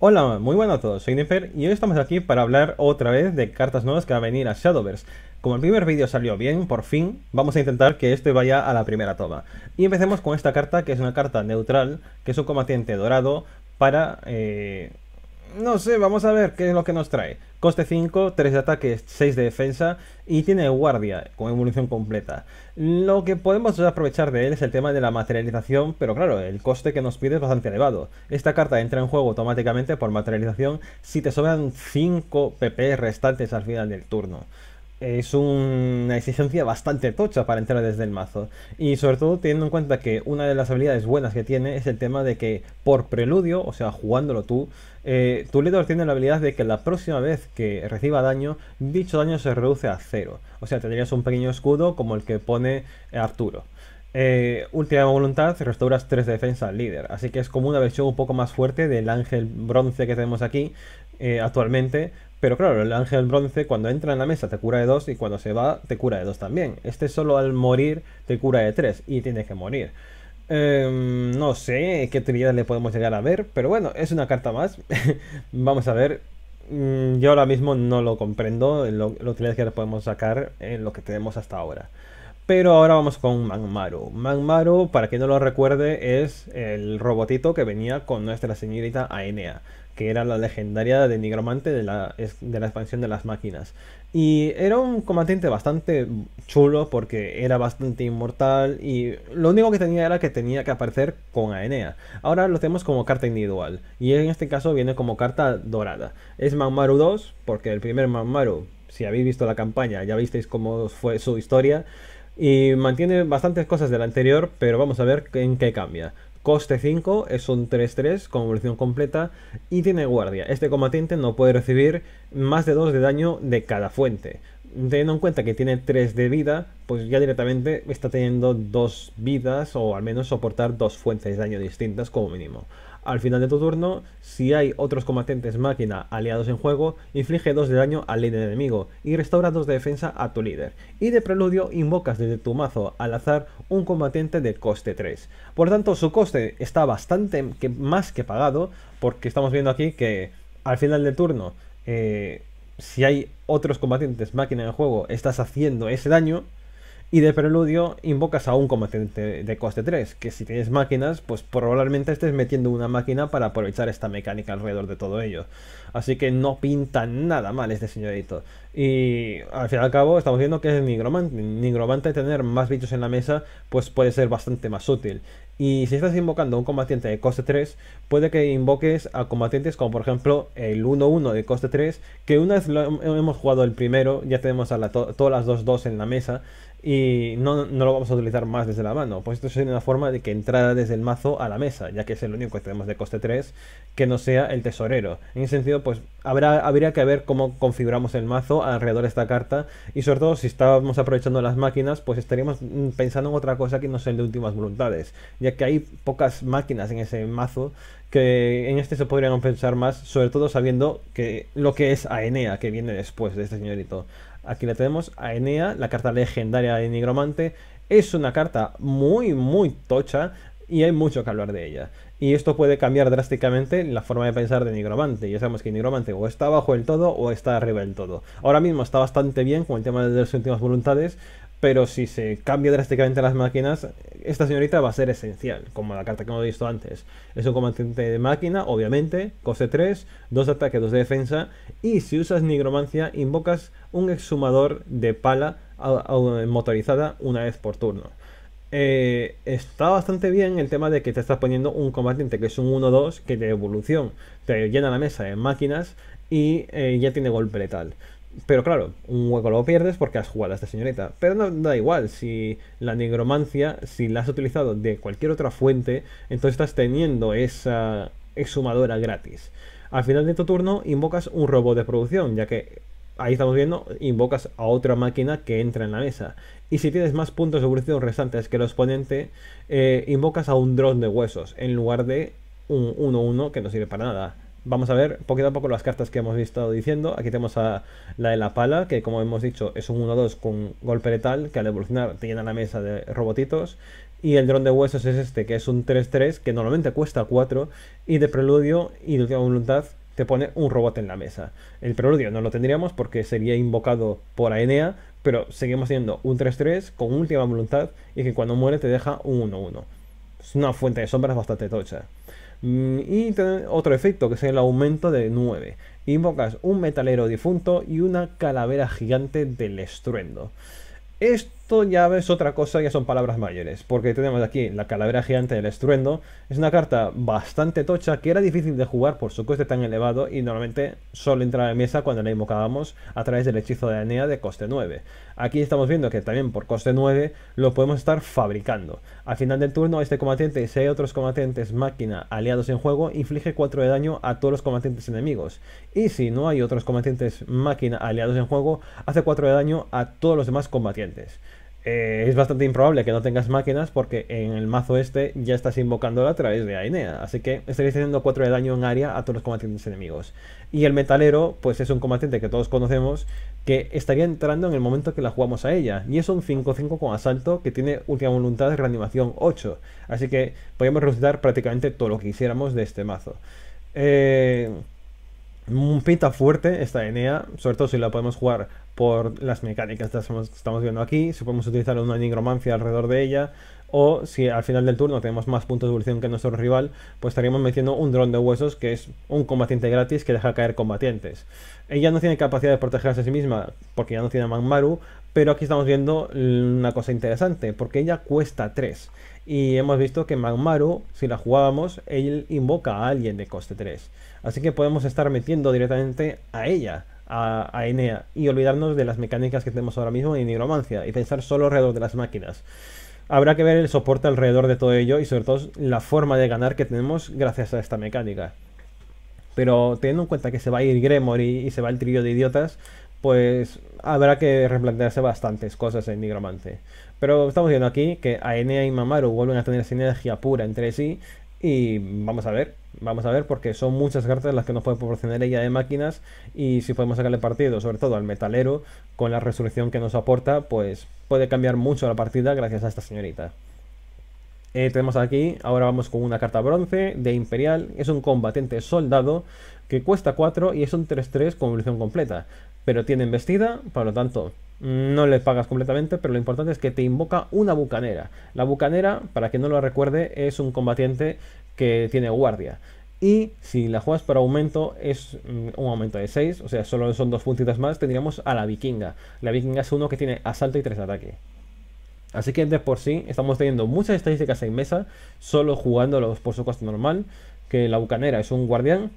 Hola, muy buenas a todos, soy Nefer y hoy estamos aquí para hablar otra vez de cartas nuevas que va a venir a Shadowverse. Como el primer vídeo salió bien, por fin, vamos a intentar que este vaya a la primera toma. Y empecemos con esta carta, que es una carta neutral, que es un combatiente dorado para... Eh, no sé, vamos a ver qué es lo que nos trae. Coste 5, 3 de ataque, 6 de defensa y tiene guardia con evolución completa. Lo que podemos aprovechar de él es el tema de la materialización, pero claro, el coste que nos pide es bastante elevado. Esta carta entra en juego automáticamente por materialización si te sobran 5 PP restantes al final del turno es una exigencia bastante tocha para entrar desde el mazo. Y sobre todo teniendo en cuenta que una de las habilidades buenas que tiene es el tema de que por preludio, o sea, jugándolo tú, eh, tu líder tiene la habilidad de que la próxima vez que reciba daño, dicho daño se reduce a cero. O sea, tendrías un pequeño escudo como el que pone Arturo. Eh, última voluntad, restauras 3 de defensa al líder. Así que es como una versión un poco más fuerte del ángel bronce que tenemos aquí eh, actualmente, pero claro, el ángel bronce cuando entra en la mesa te cura de 2 y cuando se va te cura de 2 también. Este solo al morir te cura de 3 y tiene que morir. Em, no sé qué utilidad le podemos llegar a ver, pero bueno, es una carta más. Vamos a ver. Mm, yo ahora mismo no lo comprendo, lo, utilidad que le podemos sacar en lo que tenemos hasta ahora. Pero ahora vamos con Magmaru Magmaru, para quien no lo recuerde, es el robotito que venía con nuestra señorita Aenea que era la legendaria de Nigromante de la, expansión de las máquinas. Y era un combatiente bastante chulo porque era bastante inmortal y lo único que tenía era que tenía que aparecer con Aenea. Ahora lo tenemos como carta individual y en este caso viene como carta dorada. Es mammaru 2 porque el primer Manmaru, si habéis visto la campaña, ya visteis cómo fue su historia y mantiene bastantes cosas de la anterior, pero vamos a ver en qué cambia. Coste 5, es un 3-3 con evolución completa y tiene guardia. Este combatiente no puede recibir más de 2 de daño de cada fuente. Teniendo en cuenta que tiene 3 de vida, pues ya directamente está teniendo 2 vidas o al menos soportar 2 fuentes de daño distintas como mínimo. Al final de tu turno, si hay otros combatientes máquina aliados en juego, inflige 2 de daño al líder enemigo y restaura 2 de defensa a tu líder. Y de preludio, invocas desde tu mazo al azar un combatiente de coste 3. Por tanto, su coste está bastante más que pagado, porque estamos viendo aquí que al final del turno, eh, si hay otros combatientes máquina en juego, estás haciendo ese daño. Y de preludio invocas a un combatiente de coste 3, que si tienes máquinas, pues probablemente estés metiendo una máquina para aprovechar esta mecánica alrededor de todo ello. Así que no pinta nada mal este señorito. Y al fin y al cabo estamos viendo que es nigromante. Nigromante tener más bichos en la mesa, pues puede ser bastante más útil. Y si estás invocando a un combatiente de coste 3, puede que invoques a combatientes como por ejemplo el 1-1 de coste 3, que una vez hemos jugado el primero, ya tenemos a todas las 2-2 en la mesa, y no, lo vamos a utilizar más desde la mano. Pues esto sería una forma de que entrara desde el mazo a la mesa, ya que es el único que tenemos de coste 3 que no sea el tesorero. En ese sentido, pues habrá, habría que ver cómo configuramos el mazo alrededor de esta carta y sobre todo si estábamos aprovechando las máquinas, pues estaríamos mm, pensando en otra cosa que no sea el de últimas voluntades, ya que hay pocas máquinas en ese mazo que en este se podrían pensar más, sobre todo sabiendo que lo que es Aenea, que viene después de este señorito. Aquí la tenemos a Enea, la carta legendaria de Nigromante. Es una carta muy, muy tocha y hay mucho que hablar de ella. Y esto puede cambiar drásticamente la forma de pensar de Nigromante. Ya sabemos que Nigromante o está abajo del todo o está arriba del todo. Ahora mismo está bastante bien con el tema de las últimas voluntades. Pero si se cambia drásticamente las máquinas, esta señorita va a ser esencial, como la carta que hemos visto antes. Es un combatiente de máquina, obviamente, coste 3, 2 de ataque, 2 de defensa, y si usas nigromancia, invocas un exhumador de pala motorizada una vez por turno. Eh, está bastante bien el tema de que te estás poniendo un combatiente que es un 1-2 que de evolución te llena la mesa de máquinas y eh, ya tiene golpe letal. Pero claro, un hueco lo pierdes porque has jugado a esta señorita. Pero no da igual, si la negromancia, si la has utilizado de cualquier otra fuente, entonces estás teniendo esa exhumadora gratis. Al final de tu turno invocas un robot de producción, ya que ahí estamos viendo, invocas a otra máquina que entra en la mesa. Y si tienes más puntos de evolución restantes que el oponente, eh, invocas a un dron de huesos en lugar de un 1-1 que no sirve para nada vamos a ver poquito a poco las cartas que hemos estado diciendo. Aquí tenemos a la de la pala, que como hemos dicho es un 1-2 con golpe letal, que al evolucionar te llena la mesa de robotitos. Y el dron de huesos es este, que es un 3-3, que normalmente cuesta 4, y de preludio y de última voluntad te pone un robot en la mesa. El preludio no lo tendríamos porque sería invocado por Aenea, pero seguimos teniendo un 3-3 con última voluntad y que cuando muere te deja un 1-1. Es una fuente de sombras bastante tocha. Mm, y otro efecto que es el aumento de 9. Invocas un metalero difunto y una calavera gigante del estruendo. Esto ya ves otra cosa, ya son palabras mayores, porque tenemos aquí la calavera gigante del estruendo. Es una carta bastante tocha que era difícil de jugar por su coste tan elevado y normalmente solo entraba en mesa cuando la invocábamos a través del hechizo de Anea de coste 9. Aquí estamos viendo que también por coste 9 lo podemos estar fabricando. Al final del turno, este combatiente, si hay otros combatientes máquina aliados en juego, inflige 4 de daño a todos los combatientes enemigos. Y si no hay otros combatientes máquina aliados en juego, hace 4 de daño a todos los demás combatientes. Eh, es bastante improbable que no tengas máquinas porque en el mazo este ya estás invocándola a través de Aenea, así que estaréis haciendo 4 de daño en área a todos los combatientes enemigos. Y el metalero, pues es un combatiente que todos conocemos, que estaría entrando en el momento que la jugamos a ella. Y es un 5-5 con asalto que tiene última voluntad de reanimación 8. Así que podríamos resucitar prácticamente todo lo que hiciéramos de este mazo. Eh, un pinta fuerte esta Enea, sobre todo si la podemos jugar por las mecánicas que estamos viendo aquí. Si podemos utilizar una nigromancia alrededor de ella, o si al final del turno tenemos más puntos de evolución que nuestro rival, pues estaríamos metiendo un dron de huesos que es un combatiente gratis que deja caer combatientes. Ella no tiene capacidad de protegerse a sí misma porque ya no tiene a Magmaru pero aquí estamos viendo una cosa interesante, porque ella cuesta 3. Y hemos visto que Magmaru, si la jugábamos, él invoca a alguien de coste 3. Así que podemos estar metiendo directamente a ella, a, a, Enea, y olvidarnos de las mecánicas que tenemos ahora mismo en Nigromancia y pensar solo alrededor de las máquinas. Habrá que ver el soporte alrededor de todo ello y sobre todo la forma de ganar que tenemos gracias a esta mecánica. Pero teniendo en cuenta que se va a ir Gremory y, se va el trío de idiotas, pues habrá que replantearse bastantes cosas en Nigromante. Pero estamos viendo aquí que Aenea y Mamaru vuelven a tener sinergia pura entre sí y vamos a ver, vamos a ver, porque son muchas cartas las que nos puede proporcionar ella de máquinas. Y si podemos sacarle partido, sobre todo al metalero, con la resolución que nos aporta, pues puede cambiar mucho la partida gracias a esta señorita. Eh, tenemos aquí, ahora vamos con una carta bronce de Imperial. Es un combatiente soldado que cuesta 4 y es un 3-3 con evolución completa. Pero tiene embestida, por lo tanto, no le pagas completamente, pero lo importante es que te invoca una bucanera. La bucanera, para que no lo recuerde, es un combatiente que tiene guardia. Y si la juegas por aumento, es mm, un aumento de 6, o sea, solo son dos puntitas más, tendríamos a la vikinga. La vikinga es uno que tiene asalto y tres ataque. Así que de por sí estamos teniendo muchas estadísticas en mesa, solo jugándolos por su coste normal, que la bucanera es un guardián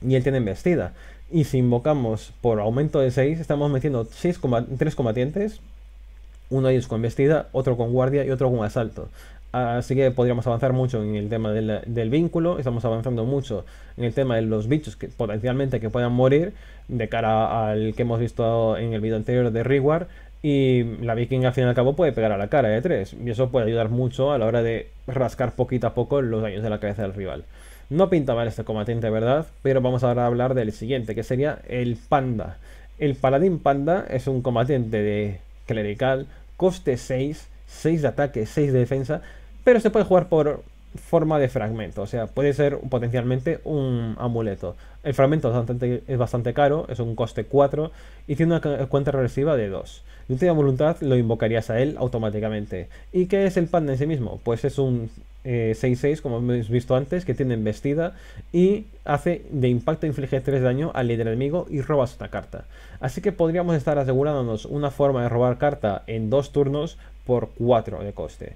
y él tiene embestida. Y si invocamos por aumento de 6, estamos metiendo 3 combatientes. Uno de ellos con vestida, otro con guardia y otro con asalto. Así que podríamos avanzar mucho en el tema del vínculo, estamos avanzando mucho en el tema de los bichos que potencialmente que puedan morir, de cara al que hemos visto en el video anterior de Reward, y la viking al fin y al cabo puede pegar a la cara de 3, y eso puede ayudar mucho a la hora de rascar poquito a poco los daños de la cabeza del rival. No pinta mal este combatiente, ¿verdad? Pero vamos ahora a hablar del siguiente, que sería el Panda. El Paladín Panda es un combatiente de clerical, coste 6, 6 de ataque, 6 de defensa, pero se puede jugar por forma de fragmento, o sea, puede ser potencialmente un amuleto. El fragmento es bastante, es bastante caro, es un coste 4 y tiene una cuenta regresiva de 2. De última voluntad lo invocarías a él automáticamente. ¿Y qué es el panda en sí mismo? Pues es un 6-6, eh, como hemos visto antes, que tiene embestida y hace de impacto inflige 3 daño al líder enemigo y robas una carta. Así que podríamos estar asegurándonos una forma de robar carta en 2 turnos por 4 de coste.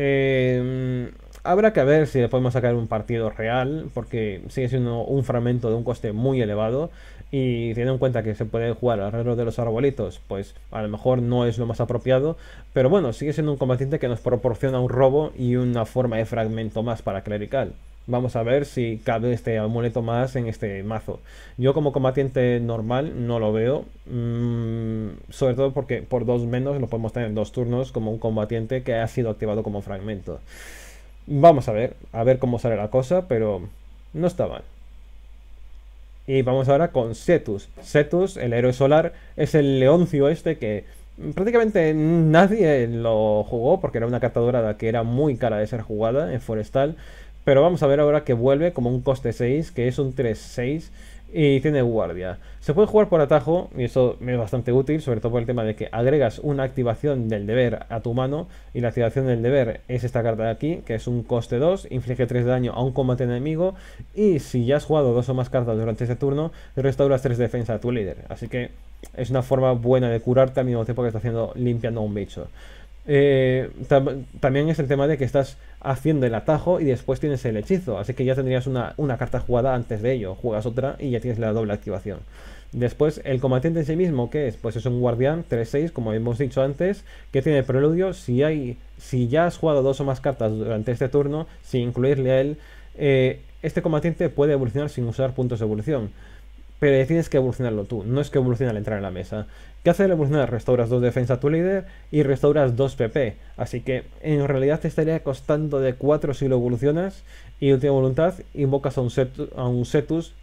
Eh, Habrá que ver si le podemos sacar un partido real, porque sigue siendo un fragmento de un coste muy elevado. Y teniendo en cuenta que se puede jugar alrededor de los arbolitos, pues a lo mejor no es lo más apropiado. Pero bueno, sigue siendo un combatiente que nos proporciona un robo y una forma de fragmento más para clerical. Vamos a ver si cabe este amuleto más en este mazo. Yo como combatiente normal no lo veo. Mm, sobre todo porque por dos menos lo podemos tener en dos turnos como un combatiente que ha sido activado como fragmento. Vamos a ver, a ver cómo sale la cosa, pero no está mal. Y vamos ahora con Setus Setus el héroe solar, es el leoncio este que prácticamente nadie lo jugó porque era una carta dorada que era muy cara de ser jugada en Forestal. Pero vamos a ver ahora que vuelve como un coste 6, que es un 3-6 y tiene guardia. Se puede jugar por atajo, y eso es bastante útil, sobre todo por el tema de que agregas una activación del deber a tu mano, y la activación del deber es esta carta de aquí, que es un coste 2, inflige 3 de daño a un combate enemigo, y si ya has jugado dos o más cartas durante este turno, restauras 3 de defensa a tu líder. Así que es una forma buena de curarte al mismo tiempo que estás haciendo limpiando a un bicho. Eh, también es el tema de que estás haciendo el atajo y después tienes el hechizo. Así que ya tendrías una, carta jugada antes de ello. Juegas otra y ya tienes la doble activación. Después, el combatiente en sí mismo, ¿qué es? Pues es un guardián 3-6, como hemos dicho antes, que tiene preludio. Si, hay, si ya has jugado dos o más cartas durante este turno, sin incluirle a él, eh, este combatiente puede evolucionar sin usar puntos de evolución. Pero tienes que evolucionarlo tú, no es que evolucione al entrar en la mesa. ¿Qué hace la evolucionar? Restauras dos defensa a tu líder y restauras 2 PP. Así que en realidad te estaría costando de 4 si lo evolucionas. Y última voluntad, invocas a un, Cetus, a un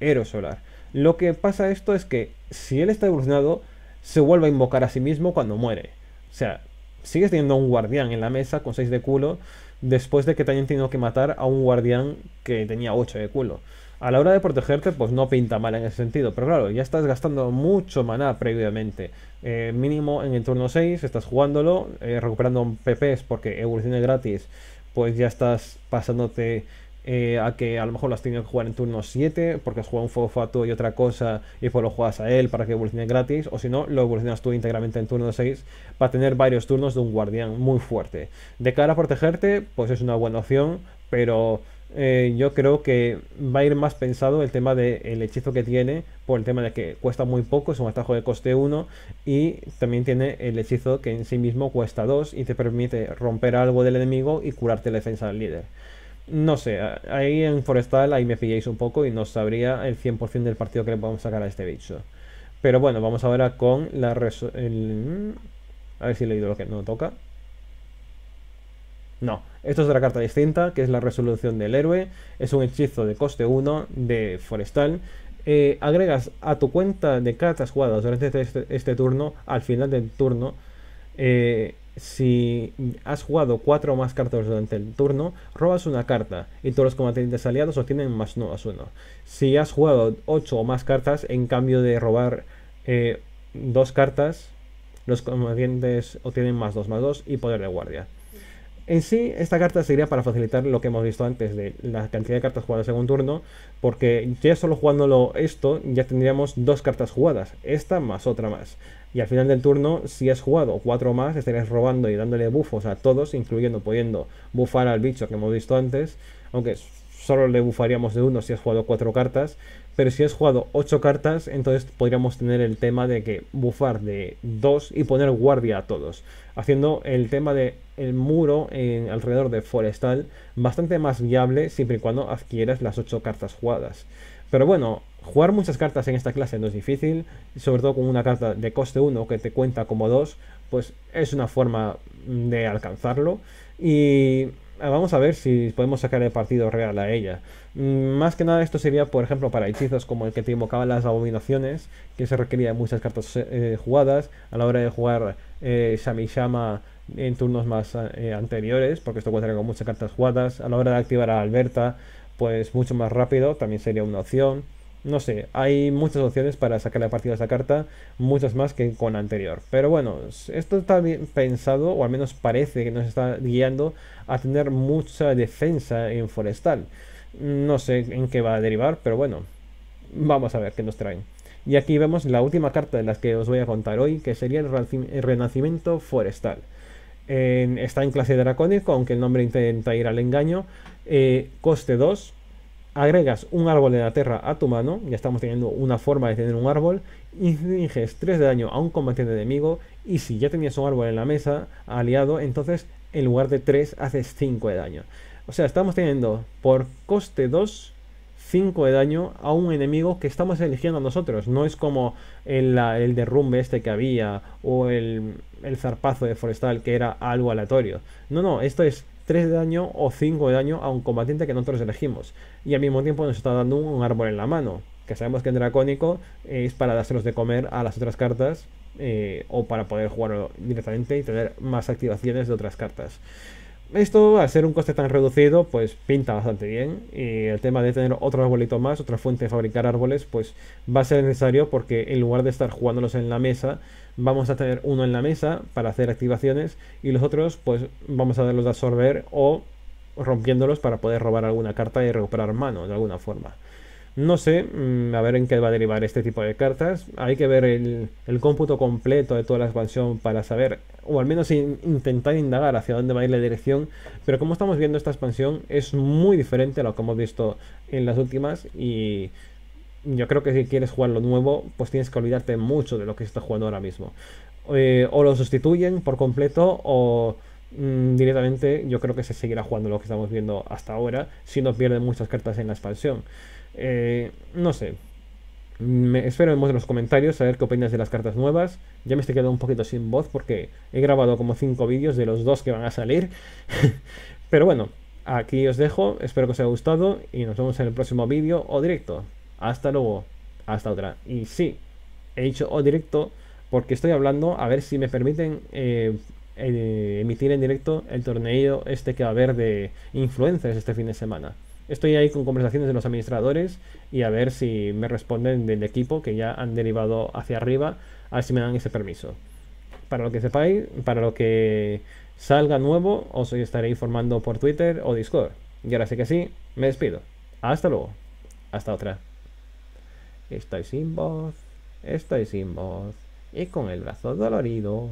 Hero Solar. Lo que pasa esto es que si él está evolucionado, se vuelve a invocar a sí mismo cuando muere. O sea, sigues teniendo un guardián en la mesa con 6 de culo después de que te hayan tenido que matar a un guardián que tenía 8 de culo. A la hora de protegerte, pues no pinta mal en ese sentido. Pero claro, ya estás gastando mucho maná previamente. Eh, mínimo en el turno 6, estás jugándolo, eh, recuperando PPs porque evolucione gratis, pues ya estás pasándote eh, a que a lo mejor lo has tenido que jugar en turno 7 porque has jugado un tú y otra cosa y pues lo juegas a él para que evolucione gratis o si no lo evolucionas tú íntegramente en turno 6 para tener varios turnos de un guardián muy fuerte de cara a protegerte pues es una buena opción pero eh, yo creo que va a ir más pensado el tema del hechizo que tiene, por el tema de que cuesta muy poco, es un atajo de coste 1, y también tiene el hechizo que en sí mismo cuesta 2 y te permite romper algo del enemigo y curarte la defensa del líder. No sé, ahí en Forestal ahí me pilláis un poco y no sabría el 100% del partido que le podemos sacar a este bicho. Pero bueno, vamos ahora con la... El, mm, a ver si he leído lo que no toca. No, esto es otra carta distinta, que es la resolución del héroe. Es un hechizo de coste 1 de forestal. Eh, agregas a tu cuenta de cartas jugadas durante este, este, este turno, al final del turno, eh, si has jugado 4 o más cartas durante el turno, robas una carta y todos los combatientes aliados obtienen más 1 más 1. Si has jugado 8 o más cartas, en cambio de robar 2 eh, cartas, los combatientes obtienen más 2 más 2 y poder de guardia. En sí, esta carta sería para facilitar lo que hemos visto antes de la cantidad de cartas jugadas en un turno, porque ya solo jugándolo esto ya tendríamos dos cartas jugadas, esta más otra más. Y al final del turno, si has jugado cuatro más, estarías robando y dándole bufos a todos, incluyendo pudiendo bufar al bicho que hemos visto antes, aunque solo le bufaríamos de uno si has jugado cuatro cartas, pero si has jugado ocho cartas, entonces podríamos tener el tema de que bufar de dos y poner guardia a todos, haciendo el tema de el muro alrededor de Forestal bastante más viable siempre y cuando adquieras las ocho cartas jugadas. Pero bueno, jugar muchas cartas en esta clase no es difícil, sobre todo con una carta de coste 1 que te cuenta como 2, pues es una forma de alcanzarlo. Y Ah, vamos a ver si podemos sacar el partido real a ella. Mm, más que nada esto sería, por ejemplo, para hechizos como el que te invocaba las abominaciones, que se requería muchas cartas eh, jugadas a la hora de jugar eh, Shamishama en turnos más eh, anteriores, porque esto cuenta con muchas cartas jugadas. A la hora de activar a Alberta, pues mucho más rápido, también sería una opción. No sé, hay muchas opciones para sacar la partida a esta carta, muchas más que con anterior. Pero bueno, esto está bien pensado, o al menos parece que nos está guiando a tener mucha defensa en forestal. No sé en qué va a derivar, pero bueno, vamos a ver qué nos traen. Y aquí vemos la última carta de las que os voy a contar hoy, que sería el Renacimiento Forestal. está en clase dracónico, aunque el nombre intenta ir al engaño. Eh, coste 2, agregas un árbol de la tierra a tu mano, ya estamos teniendo una forma de tener un árbol, infliges 3 de daño a un combatiente enemigo y si ya tenías un árbol en la mesa aliado, entonces en lugar de 3 haces 5 de daño. O sea, estamos teniendo por coste 2 5 de daño a un enemigo que estamos eligiendo nosotros. No es como el, el derrumbe este que había o el, el zarpazo de forestal que era algo aleatorio. No, no, esto es 3 de daño o 5 de daño a un combatiente que nosotros elegimos. Y al mismo tiempo nos está dando un árbol en la mano, que sabemos que en Dracónico es para dárselos de comer a las otras cartas eh, o para poder jugarlo directamente y tener más activaciones de otras cartas. Esto, al ser un coste tan reducido, pues pinta bastante bien. Y el tema de tener otro arbolito más, otra fuente de fabricar árboles, pues va a ser necesario porque en lugar de estar jugándolos en la mesa, vamos a tener uno en la mesa para hacer activaciones y los otros, pues vamos a darlos de absorber o rompiéndolos para poder robar alguna carta y recuperar mano de alguna forma. No sé, mm, a ver en qué va a derivar este tipo de cartas. Hay que ver el, el cómputo completo de toda la expansión para saber o al menos intentar indagar hacia dónde va a ir la dirección, pero como estamos viendo esta expansión es muy diferente a lo que hemos visto en las últimas y yo creo que si quieres jugar lo nuevo, pues tienes que olvidarte mucho de lo que está jugando ahora mismo. Eh, o lo sustituyen por completo o mm, directamente yo creo que se seguirá jugando lo que estamos viendo hasta ahora si no pierden muchas cartas en la expansión. Eh, no sé, me, espero en los comentarios a ver qué opinas de las cartas nuevas. Ya me estoy quedando un poquito sin voz porque he grabado como 5 vídeos de los dos que van a salir. Pero bueno, aquí os dejo. Espero que os haya gustado y nos vemos en el próximo vídeo o directo. Hasta luego. Hasta otra. Y sí, he dicho o directo porque estoy hablando a ver si me permiten eh, eh, emitir en directo el torneo este que va a haber de influencers este fin de semana. Estoy ahí con conversaciones de los administradores y a ver si me responden del equipo que ya han derivado hacia arriba, a ver si me dan ese permiso. Para lo que sepáis, para lo que salga nuevo, os estaré informando por Twitter o Discord. Y ahora sí que sí, me despido. Hasta luego. Hasta otra. Estoy sin voz, estoy sin voz y con el brazo dolorido.